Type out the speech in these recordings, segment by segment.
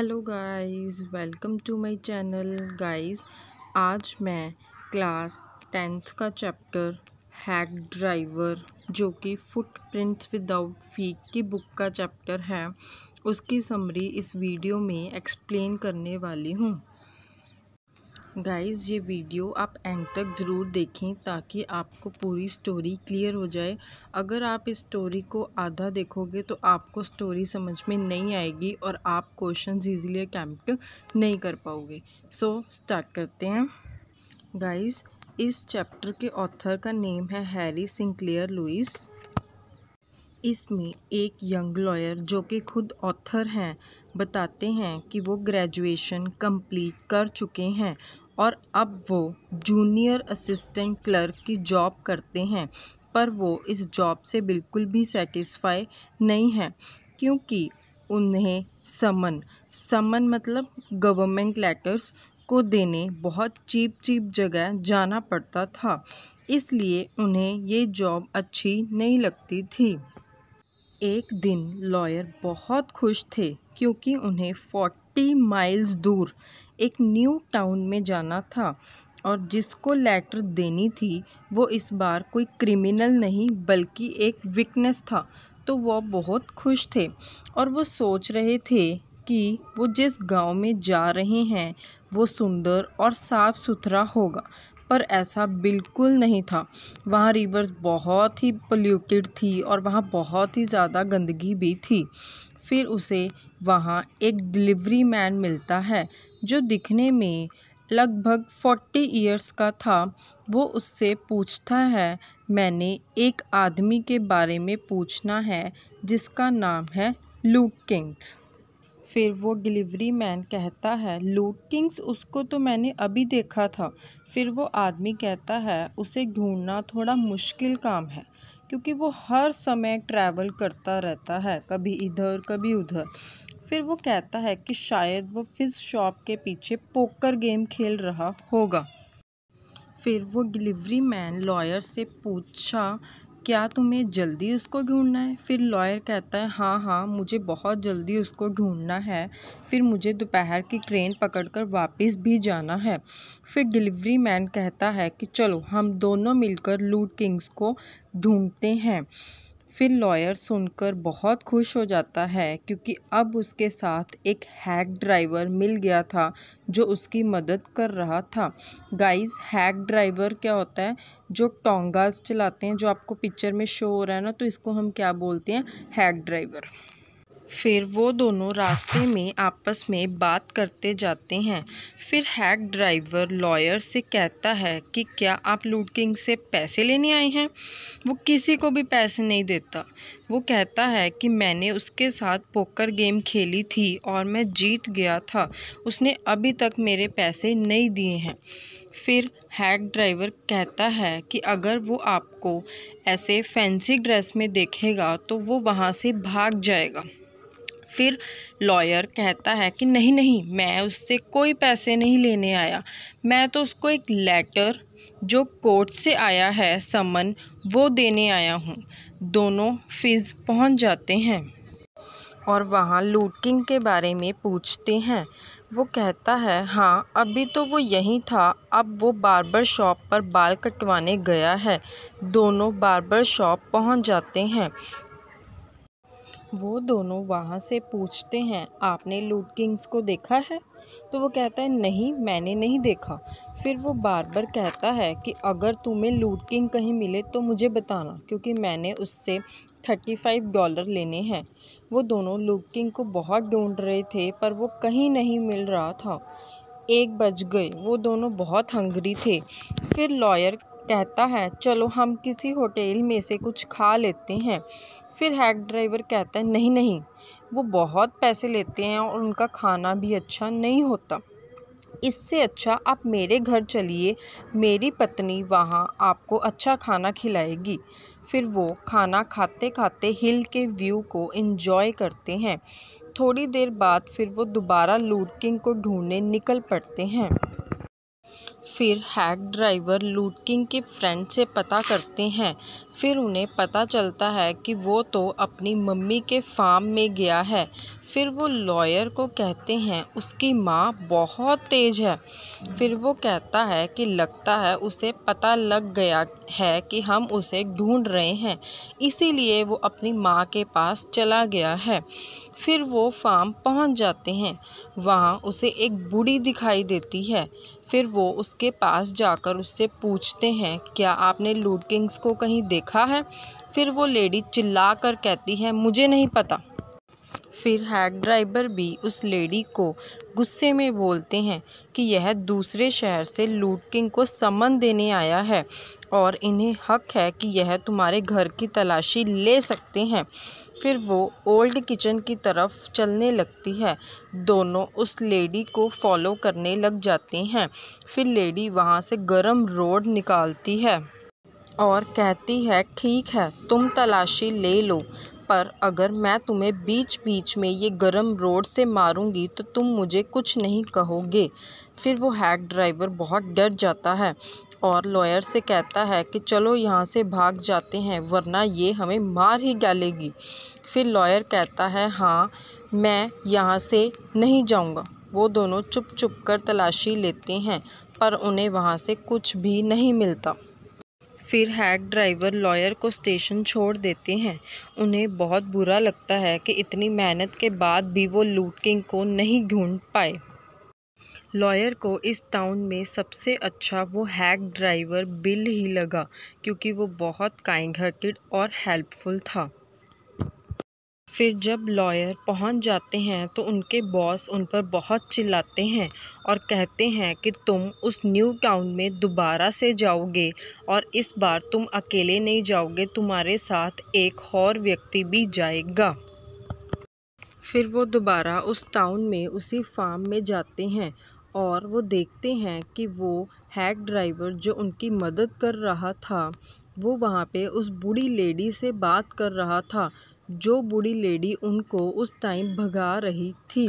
hello guys welcome to my channel guys आज मैं class tenth का चैप्टर हैक ड्राइवर जो कि फुटप्रिंट्स विदाउट फीक की बुक का चैप्टर है उसकी समरी इस वीडियो में एक्सप्लेन करने वाली हूँ गाइज़ ये वीडियो आप एंड तक ज़रूर देखें ताकि आपको पूरी स्टोरी क्लियर हो जाए अगर आप इस स्टोरी को आधा देखोगे तो आपको स्टोरी समझ में नहीं आएगी और आप क्वेश्चन ईजिली अटैम्प्ट नहीं कर पाओगे सो so, स्टार्ट करते हैं गाइज़ इस चैप्टर के ऑथर का नेम है हैरी सिंक्लेयर लुइस इसमें एक यंग लॉयर जो कि खुद ऑथर हैं बताते हैं कि वो ग्रेजुएशन कंप्लीट कर चुके हैं और अब वो जूनियर असिस्टेंट क्लर्क की जॉब करते हैं पर वो इस जॉब से बिल्कुल भी सेटिस्फाई नहीं हैं क्योंकि उन्हें समन समन मतलब गवर्नमेंट लेटर्स को देने बहुत चीप चीप जगह जाना पड़ता था इसलिए उन्हें ये जॉब अच्छी नहीं लगती थी एक दिन लॉयर बहुत खुश थे क्योंकि उन्हें फोर्टी माइल्स दूर एक न्यू टाउन में जाना था और जिसको लेटर देनी थी वो इस बार कोई क्रिमिनल नहीं बल्कि एक विकनेस था तो वो बहुत खुश थे और वो सोच रहे थे कि वो जिस गांव में जा रहे हैं वो सुंदर और साफ़ सुथरा होगा पर ऐसा बिल्कुल नहीं था वहाँ रिवर्स बहुत ही पोल्यूटेड थी और वहाँ बहुत ही ज़्यादा गंदगी भी थी फिर उसे वहाँ एक डिलीवरी मैन मिलता है जो दिखने में लगभग फोर्टी ईयर्स का था वो उससे पूछता है मैंने एक आदमी के बारे में पूछना है जिसका नाम है लूक किंग्स फिर वो डिलीवरी मैन कहता है किंग्स उसको तो मैंने अभी देखा था फिर वो आदमी कहता है उसे ढूंढना थोड़ा मुश्किल काम है क्योंकि वो हर समय ट्रैवल करता रहता है कभी इधर कभी उधर फिर वो कहता है कि शायद वो फिज शॉप के पीछे पोकर गेम खेल रहा होगा फिर वो डिलीवरी मैन लॉयर से पूछा क्या तुम्हें जल्दी उसको ढूंढना है फिर लॉयर कहता है हाँ हाँ मुझे बहुत जल्दी उसको ढूंढना है फिर मुझे दोपहर की ट्रेन पकड़कर वापस भी जाना है फिर डिलीवरी मैन कहता है कि चलो हम दोनों मिलकर लूट किंग्स को ढूंढते हैं फिर लॉयर सुनकर बहुत खुश हो जाता है क्योंकि अब उसके साथ एक हैक ड्राइवर मिल गया था जो उसकी मदद कर रहा था गाइस हैक ड्राइवर क्या होता है जो टोंगास चलाते हैं जो आपको पिक्चर में शो हो रहा है ना तो इसको हम क्या बोलते हैं हैक ड्राइवर फिर वो दोनों रास्ते में आपस में बात करते जाते हैं फिर हैक ड्राइवर लॉयर से कहता है कि क्या आप लूट किंग से पैसे लेने आए हैं वो किसी को भी पैसे नहीं देता वो कहता है कि मैंने उसके साथ पोकर गेम खेली थी और मैं जीत गया था उसने अभी तक मेरे पैसे नहीं दिए हैं फिर हैक ड्राइवर कहता है कि अगर वो आपको ऐसे फैंसी ड्रेस में देखेगा तो वो वहाँ से भाग जाएगा फिर लॉयर कहता है कि नहीं नहीं मैं उससे कोई पैसे नहीं लेने आया मैं तो उसको एक लेटर जो कोर्ट से आया है समन वो देने आया हूँ दोनों फिज पहुँच जाते हैं और वहाँ लूटिंग के बारे में पूछते हैं वो कहता है हाँ अभी तो वो यहीं था अब वो बारबर शॉप पर बाल कटवाने गया है दोनों बारबर शॉप पहुँच जाते हैं वो दोनों वहाँ से पूछते हैं आपने लूट किंग्स को देखा है तो वो कहता है नहीं मैंने नहीं देखा फिर वो बार बार कहता है कि अगर तुम्हें लूट किंग कहीं मिले तो मुझे बताना क्योंकि मैंने उससे थर्टी फाइव डॉलर लेने हैं वो दोनों लूट किंग को बहुत ढूंढ रहे थे पर वो कहीं नहीं मिल रहा था एक बज गए वो दोनों बहुत हंगरी थे फिर लॉयर कहता है चलो हम किसी होटल में से कुछ खा लेते हैं फिर हैक ड्राइवर कहता है नहीं नहीं वो बहुत पैसे लेते हैं और उनका खाना भी अच्छा नहीं होता इससे अच्छा आप मेरे घर चलिए मेरी पत्नी वहाँ आपको अच्छा खाना खिलाएगी फिर वो खाना खाते खाते हिल के व्यू को इन्जॉय करते हैं थोड़ी देर बाद फिर वो दोबारा लूटकिंग को ढूंढने निकल पड़ते हैं फिर हैक ड्राइवर लूटकिंग के फ्रेंड से पता करते हैं फिर उन्हें पता चलता है कि वो तो अपनी मम्मी के फार्म में गया है फिर वो लॉयर को कहते हैं उसकी माँ बहुत तेज़ है फिर वो कहता है कि लगता है उसे पता लग गया है कि हम उसे ढूंढ रहे हैं इसीलिए वो अपनी माँ के पास चला गया है फिर वो फार्म पहुँच जाते हैं वहाँ उसे एक बूढ़ी दिखाई देती है फिर वो उसके पास जाकर उससे पूछते हैं क्या आपने लूट किंग्स को कहीं देखा है फिर वो लेडी चिल्ला कर कहती है मुझे नहीं पता फिर हैक ड्राइवर भी उस लेडी को गुस्से में बोलते हैं कि यह दूसरे शहर से लूट किंग को समन देने आया है और इन्हें हक है कि यह तुम्हारे घर की तलाशी ले सकते हैं फिर वो ओल्ड किचन की तरफ चलने लगती है दोनों उस लेडी को फॉलो करने लग जाते हैं फिर लेडी वहाँ से गर्म रोड निकालती है और कहती है ठीक है तुम तलाशी ले लो पर अगर मैं तुम्हें बीच बीच में ये गरम रोड से मारूंगी तो तुम मुझे कुछ नहीं कहोगे फिर वो हैक ड्राइवर बहुत डर जाता है और लॉयर से कहता है कि चलो यहाँ से भाग जाते हैं वरना ये हमें मार ही डालेगी फिर लॉयर कहता है हाँ मैं यहाँ से नहीं जाऊँगा वो दोनों चुप चुप कर तलाशी लेते हैं पर उन्हें वहाँ से कुछ भी नहीं मिलता फिर हैक ड्राइवर लॉयर को स्टेशन छोड़ देते हैं उन्हें बहुत बुरा लगता है कि इतनी मेहनत के बाद भी वो लूटकिंग को नहीं ढूंढ पाए लॉयर को इस टाउन में सबसे अच्छा वो हैक ड्राइवर बिल ही लगा क्योंकि वो बहुत काइंड हार्टेड और हेल्पफुल था फिर जब लॉयर पहुंच जाते हैं तो उनके बॉस उन पर बहुत चिल्लाते हैं और कहते हैं कि तुम उस न्यू टाउन में दोबारा से जाओगे और इस बार तुम अकेले नहीं जाओगे तुम्हारे साथ एक और व्यक्ति भी जाएगा फिर वो दोबारा उस टाउन में उसी फार्म में जाते हैं और वो देखते हैं कि वो हैक ड्राइवर जो उनकी मदद कर रहा था वो वहाँ पे उस बूढ़ी लेडी से बात कर रहा था जो बूढ़ी लेडी उनको उस टाइम भगा रही थी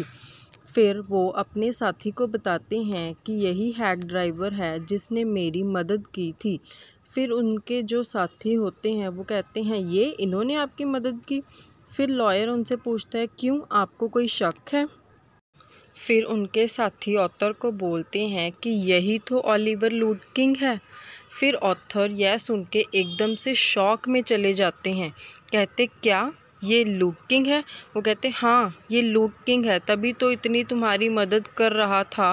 फिर वो अपने साथी को बताते हैं कि यही हैक ड्राइवर है जिसने मेरी मदद की थी फिर उनके जो साथी होते हैं वो कहते हैं ये इन्होंने आपकी मदद की फिर लॉयर उनसे पूछता है क्यों आपको कोई शक है फिर उनके साथी ऑथर को बोलते हैं कि यही तो ओलिवर लूट किंग है फिर ऑथर यह सुन के एकदम से शौक में चले जाते हैं कहते क्या ये लूप किंग है वो कहते हैं हाँ ये लूट किंग है तभी तो इतनी तुम्हारी मदद कर रहा था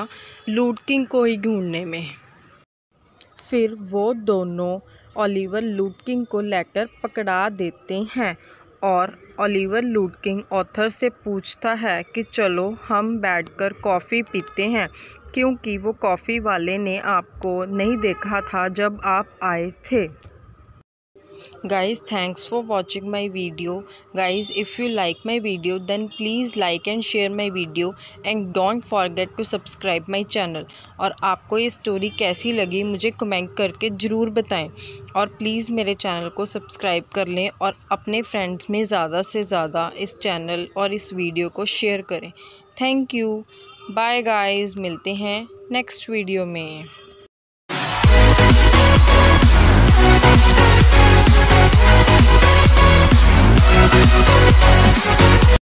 लूट किंग को ही ढूंढने में फिर वो दोनों ओलिवर लूट किंग को लेकर पकड़ा देते हैं और ओलिवर लूट किंग ऑथर से पूछता है कि चलो हम बैठकर कॉफ़ी पीते हैं क्योंकि वो कॉफ़ी वाले ने आपको नहीं देखा था जब आप आए थे guys thanks for watching my video guys if you like my video then please like and share my video and don't forget to subscribe my channel और आपको ये story कैसी लगी मुझे comment करके ज़रूर बताएं और please मेरे channel को subscribe कर लें और अपने friends में ज़्यादा से ज़्यादा इस channel और इस video को share करें thank you bye guys मिलते हैं next video में